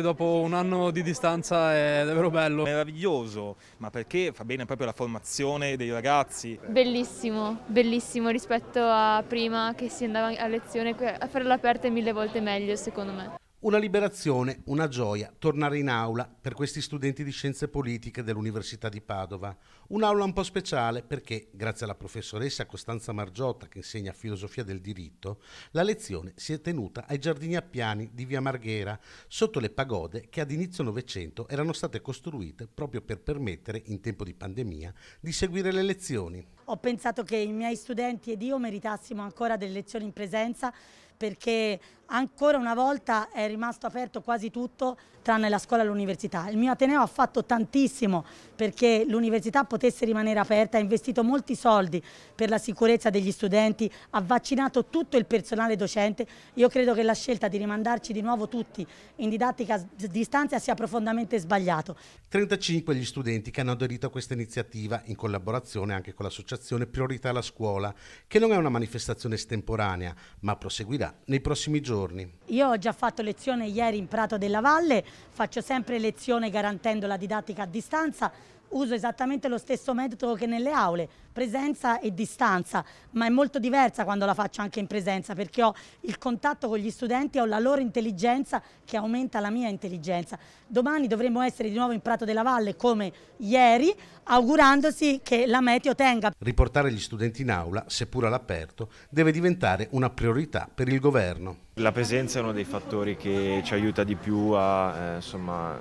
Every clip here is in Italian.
dopo un anno di distanza è davvero bello. Meraviglioso, ma perché fa bene proprio la formazione dei ragazzi. Bellissimo, bellissimo rispetto a prima che si andava a lezione, a fare all'aperta è mille volte meglio secondo me. Una liberazione, una gioia, tornare in aula per questi studenti di scienze politiche dell'Università di Padova. Un'aula un po' speciale perché, grazie alla professoressa Costanza Margiotta che insegna filosofia del diritto, la lezione si è tenuta ai giardini appiani di via Marghera, sotto le pagode che ad inizio Novecento erano state costruite proprio per permettere, in tempo di pandemia, di seguire le lezioni. Ho pensato che i miei studenti ed io meritassimo ancora delle lezioni in presenza perché ancora una volta è rimasto aperto quasi tutto tranne la scuola e l'università. Il mio Ateneo ha fatto tantissimo perché l'università potesse rimanere aperta, ha investito molti soldi per la sicurezza degli studenti, ha vaccinato tutto il personale docente. Io credo che la scelta di rimandarci di nuovo tutti in didattica a distanza sia profondamente sbagliato. 35 gli studenti che hanno aderito a questa iniziativa in collaborazione anche con l'associazione Priorità alla Scuola, che non è una manifestazione estemporanea ma proseguirà nei prossimi giorni giorni. Io ho già fatto lezione ieri in Prato della Valle, faccio sempre lezione garantendo la didattica a distanza, uso esattamente lo stesso metodo che nelle aule, presenza e distanza, ma è molto diversa quando la faccio anche in presenza perché ho il contatto con gli studenti, ho la loro intelligenza che aumenta la mia intelligenza. Domani dovremo essere di nuovo in Prato della Valle come ieri, augurandosi che la meteo tenga. Riportare gli studenti in aula, seppur all'aperto, deve diventare una priorità per il governo. La presenza è uno dei fattori che ci aiuta di più a eh, insomma,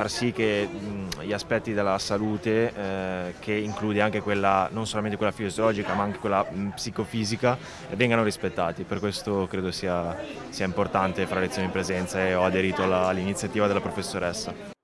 far sì che mh, gli aspetti della salute, eh, che include anche quella, non solamente quella fisiologica ma anche quella mh, psicofisica, vengano rispettati. Per questo credo sia, sia importante fare lezioni in presenza e ho aderito all'iniziativa della professoressa.